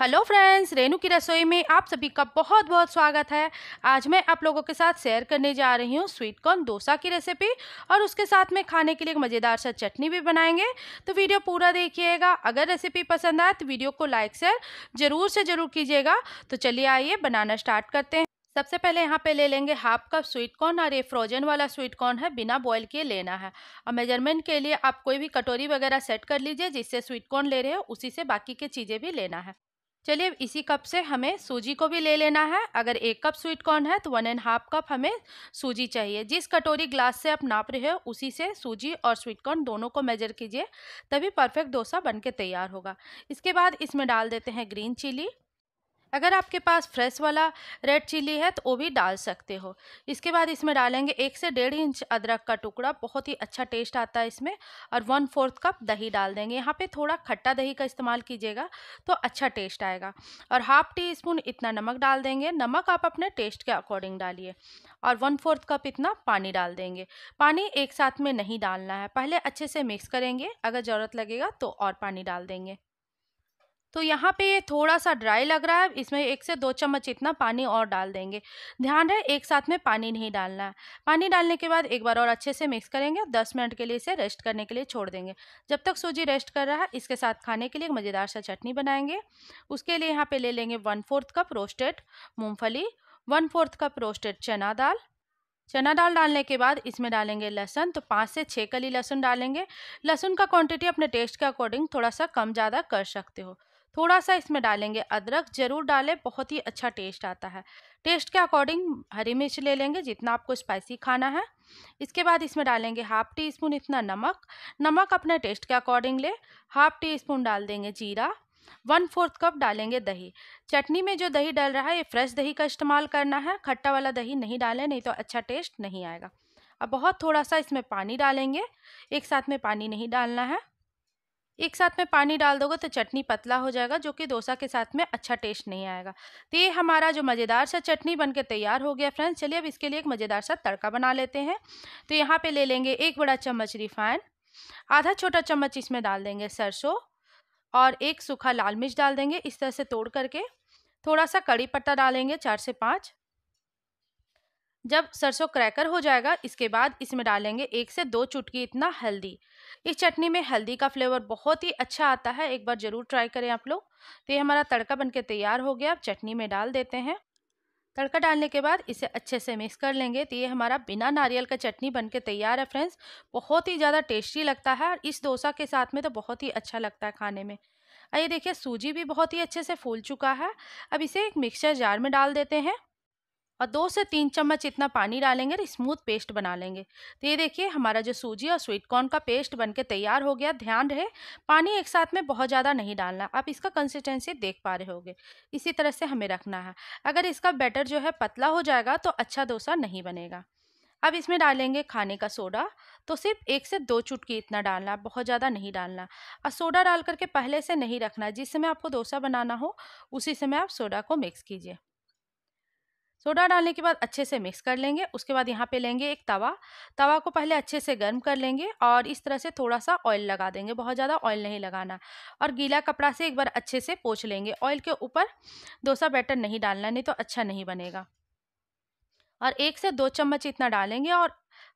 hello friends Renu की रसोई में आप सभी का बहुत बहुत स्वागत है आज मैं आप लोगों के साथ शेयर करने जा रही हूँ स्वीट कॉर्न डोसा की रेसिपी और उसके साथ में खाने के लिए एक मज़ेदार सा चटनी भी बनाएंगे तो वीडियो पूरा देखिएगा अगर रेसिपी पसंद आए तो वीडियो को लाइक शेयर ज़रूर से ज़रूर कीजिएगा तो चलिए आइए बनाना स्टार्ट करते हैं सबसे पहले यहाँ पे ले लेंगे हाफ कप स्वीट कॉर्न और ये फ्रोजन वाला स्वीट कॉर्न है बिना बॉईल किए लेना है और मेजरमेंट के लिए आप कोई भी कटोरी वगैरह सेट कर लीजिए जिससे स्वीट कॉर्न ले रहे हो उसी से बाकी के चीज़ें भी लेना है चलिए अब इसी कप से हमें सूजी को भी ले लेना है अगर एक कप स्वीट कॉर्न है तो वन एंड हाफ कप हमें सूजी चाहिए जिस कटोरी ग्लास से आप नाप रहे हो उसी से सूजी और स्वीट कॉर्न दोनों को मेजर कीजिए तभी परफेक्ट डोसा बन के तैयार होगा इसके बाद इसमें डाल देते हैं ग्रीन चिली अगर आपके पास फ्रेश वाला रेड चिली है तो वो भी डाल सकते हो इसके बाद इसमें डालेंगे एक से डेढ़ इंच अदरक का टुकड़ा बहुत ही अच्छा टेस्ट आता है इसमें और वन फोर्थ कप दही डाल देंगे यहाँ पे थोड़ा खट्टा दही का इस्तेमाल कीजिएगा तो अच्छा टेस्ट आएगा और हाफ टी स्पून इतना नमक डाल देंगे नमक आप अपने टेस्ट के अकॉर्डिंग डालिए और वन फोर्थ कप इतना पानी डाल देंगे पानी एक साथ में नहीं डालना है पहले अच्छे से मिक्स करेंगे अगर ज़रूरत लगेगा तो और पानी डाल देंगे तो यहाँ पे ये थोड़ा सा ड्राई लग रहा है इसमें एक से दो चम्मच इतना पानी और डाल देंगे ध्यान रहे एक साथ में पानी नहीं डालना है पानी डालने के बाद एक बार और अच्छे से मिक्स करेंगे दस मिनट के लिए इसे रेस्ट करने के लिए छोड़ देंगे जब तक सूजी रेस्ट कर रहा है इसके साथ खाने के लिए एक मज़ेदार सा चटनी बनाएंगे उसके लिए यहाँ पर ले लेंगे वन फोर्थ कप रोस्टेड मूँगफली वन फोर्थ कप रोस्टेड चना दाल चना दाल डालने के बाद इसमें डालेंगे लहसुन तो पाँच से छः कली लहसुन डालेंगे लहसुन का क्वांटिटी अपने टेस्ट के अकॉर्डिंग थोड़ा सा कम ज़्यादा कर सकते हो थोड़ा सा इसमें डालेंगे अदरक ज़रूर डालें बहुत ही अच्छा टेस्ट आता है टेस्ट के अकॉर्डिंग हरी मिर्च ले लेंगे जितना आपको स्पाइसी खाना है इसके बाद इसमें डालेंगे हाफ टी स्पून इतना नमक नमक अपने टेस्ट के अकॉर्डिंग ले हाफ टी स्पून डाल देंगे जीरा वन फोर्थ कप डालेंगे दही चटनी में जो दही डाल रहा है ये फ्रेश दही का इस्तेमाल करना है खट्टा वाला दही नहीं डालें नहीं तो अच्छा टेस्ट नहीं आएगा अब बहुत थोड़ा सा इसमें पानी डालेंगे एक साथ में पानी नहीं डालना है एक साथ में पानी डाल दोगे तो चटनी पतला हो जाएगा जो कि डोसा के साथ में अच्छा टेस्ट नहीं आएगा तो ये हमारा जो मज़ेदार सा चटनी बनकर तैयार हो गया फ्रेंड्स चलिए अब इसके लिए एक मज़ेदार सा तड़का बना लेते हैं तो यहाँ पर ले लेंगे एक बड़ा चम्मच रिफाइन आधा छोटा चम्मच इसमें डाल देंगे सरसों और एक सूखा लाल मिर्च डाल देंगे इस तरह से तोड़ करके थोड़ा सा कड़ी पत्ता डालेंगे चार से पाँच जब सरसों क्रैकर हो जाएगा इसके बाद इसमें डालेंगे एक से दो चुटकी इतना हल्दी इस चटनी में हल्दी का फ्लेवर बहुत ही अच्छा आता है एक बार ज़रूर ट्राई करें आप लोग तो ये हमारा तड़का बनके तैयार हो गया अब चटनी में डाल देते हैं तड़का डालने के बाद इसे अच्छे से मिक्स कर लेंगे तो ये हमारा बिना नारियल का चटनी बनके तैयार है फ्रेंड्स बहुत ही ज़्यादा टेस्टी लगता है और इस डोसा के साथ में तो बहुत ही अच्छा लगता है खाने में और ये देखिए सूजी भी बहुत ही अच्छे से फूल चुका है अब इसे एक मिक्सचर जार में डाल देते हैं और दो से तीन चम्मच इतना पानी डालेंगे और स्मूथ पेस्ट बना लेंगे तो ये देखिए हमारा जो सूजी और स्वीट कॉर्न का पेस्ट बन के तैयार हो गया ध्यान रहे पानी एक साथ में बहुत ज़्यादा नहीं डालना आप इसका कंसिस्टेंसी देख पा रहे होगे इसी तरह से हमें रखना है अगर इसका बैटर जो है पतला हो जाएगा तो अच्छा डोसा नहीं बनेगा अब इसमें डालेंगे खाने का सोडा तो सिर्फ एक से दो चुटकी इतना डालना बहुत ज़्यादा नहीं डालना और सोडा डाल करके पहले से नहीं रखना जिस समय आपको डोसा बनाना हो उसी समय आप सोडा को मिक्स कीजिए सोडा डालने के बाद अच्छे से मिक्स कर लेंगे उसके बाद यहाँ पे लेंगे एक तवा तवा को पहले अच्छे से गर्म कर लेंगे और इस तरह से थोड़ा सा ऑयल लगा देंगे बहुत ज़्यादा ऑयल नहीं लगाना और गीला कपड़ा से एक बार अच्छे से पोछ लेंगे ऑयल के ऊपर डोसा बैटर नहीं डालना नहीं तो अच्छा नहीं बनेगा और एक से दो चम्मच इतना डालेंगे और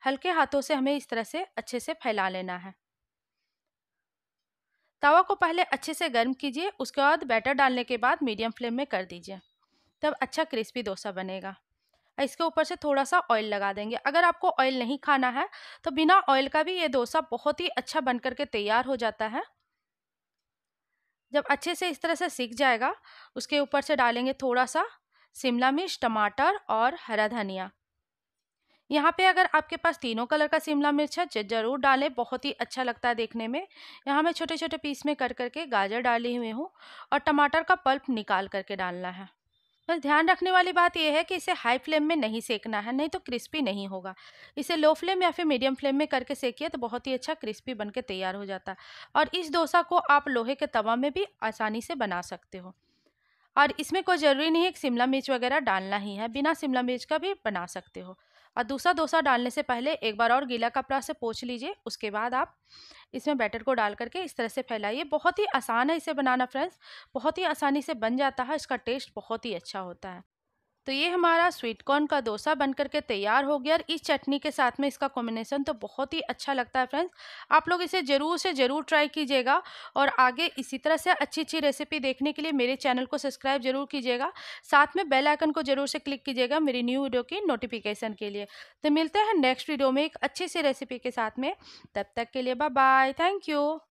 हल्के हाथों से हमें इस तरह से अच्छे से फैला लेना है तवा को पहले अच्छे से गर्म कीजिए उसके बाद बैटर डालने के बाद मीडियम फ्लेम में कर दीजिए तब अच्छा क्रिस्पी डोसा बनेगा इसके ऊपर से थोड़ा सा ऑयल लगा देंगे अगर आपको ऑयल नहीं खाना है तो बिना ऑयल का भी ये डोसा बहुत ही अच्छा बन करके तैयार हो जाता है जब अच्छे से इस तरह से सीख जाएगा उसके ऊपर से डालेंगे थोड़ा सा शिमला मिर्च टमाटर और हरा धनिया यहाँ पे अगर आपके पास तीनों कलर का शिमला मिर्च है ज़रूर डालें बहुत ही अच्छा लगता है देखने में यहाँ मैं छोटे छोटे पीस में कर करके गाजर डाली हुई हूँ और टमाटर का पल्प निकाल करके डालना है बस ध्यान रखने वाली बात यह है कि इसे हाई फ्लेम में नहीं सेकना है नहीं तो क्रिस्पी नहीं होगा इसे लो फ्लेम या फिर मीडियम फ्लेम में करके सेकिए तो बहुत ही अच्छा क्रिस्पी बन के तैयार हो जाता है और इस डोसा को आप लोहे के तवा में भी आसानी से बना सकते हो और इसमें कोई ज़रूरी नहीं है कि शिमला मिर्च वगैरह डालना ही है बिना शिमला मिर्च का भी बना सकते हो और दूसरा डोसा डालने से पहले एक बार और गीला कपड़ा से पोछ लीजिए उसके बाद आप इसमें बैटर को डाल करके इस तरह से फैलाइए बहुत ही आसान है इसे बनाना फ्रेंड्स बहुत ही आसानी से बन जाता है इसका टेस्ट बहुत ही अच्छा होता है तो ये हमारा स्वीट कॉर्न का डोसा बन करके तैयार हो गया और इस चटनी के साथ में इसका कॉम्बिनेसन तो बहुत ही अच्छा लगता है फ्रेंड्स आप लोग इसे ज़रूर से ज़रूर ट्राई कीजिएगा और आगे इसी तरह से अच्छी अच्छी रेसिपी देखने के लिए मेरे चैनल को सब्सक्राइब जरूर कीजिएगा साथ में बेल आइकन को जरूर से क्लिक कीजिएगा मेरी न्यू वीडियो की नोटिफिकेशन के लिए तो मिलते हैं नेक्स्ट वीडियो में एक अच्छी सी रेसिपी के साथ में तब तक के लिए बाय बाय थैंक यू